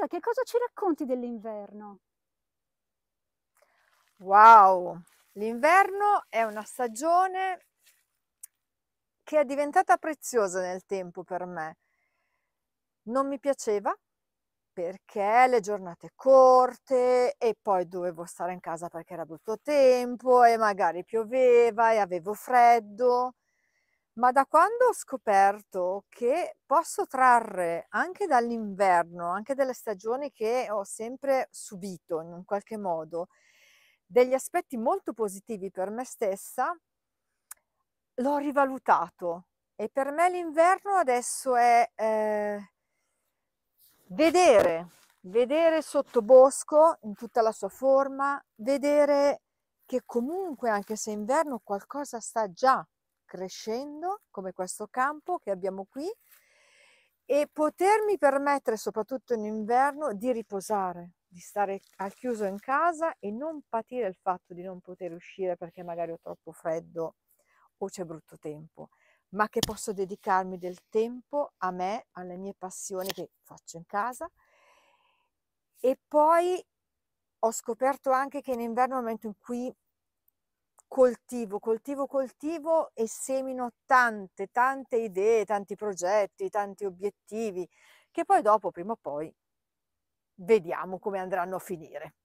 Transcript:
Teresa, che cosa ci racconti dell'inverno? Wow, l'inverno è una stagione che è diventata preziosa nel tempo per me. Non mi piaceva perché le giornate corte e poi dovevo stare in casa perché era brutto tempo e magari pioveva e avevo freddo ma da quando ho scoperto che posso trarre anche dall'inverno, anche dalle stagioni che ho sempre subito in un qualche modo, degli aspetti molto positivi per me stessa, l'ho rivalutato e per me l'inverno adesso è eh, vedere, vedere sottobosco in tutta la sua forma, vedere che comunque anche se è inverno qualcosa sta già crescendo, come questo campo che abbiamo qui, e potermi permettere, soprattutto in inverno, di riposare, di stare al chiuso in casa e non patire il fatto di non poter uscire perché magari ho troppo freddo o c'è brutto tempo, ma che posso dedicarmi del tempo a me, alle mie passioni che faccio in casa. E poi ho scoperto anche che in inverno è il momento in cui coltivo, coltivo, coltivo e semino tante, tante idee, tanti progetti, tanti obiettivi, che poi dopo, prima o poi, vediamo come andranno a finire.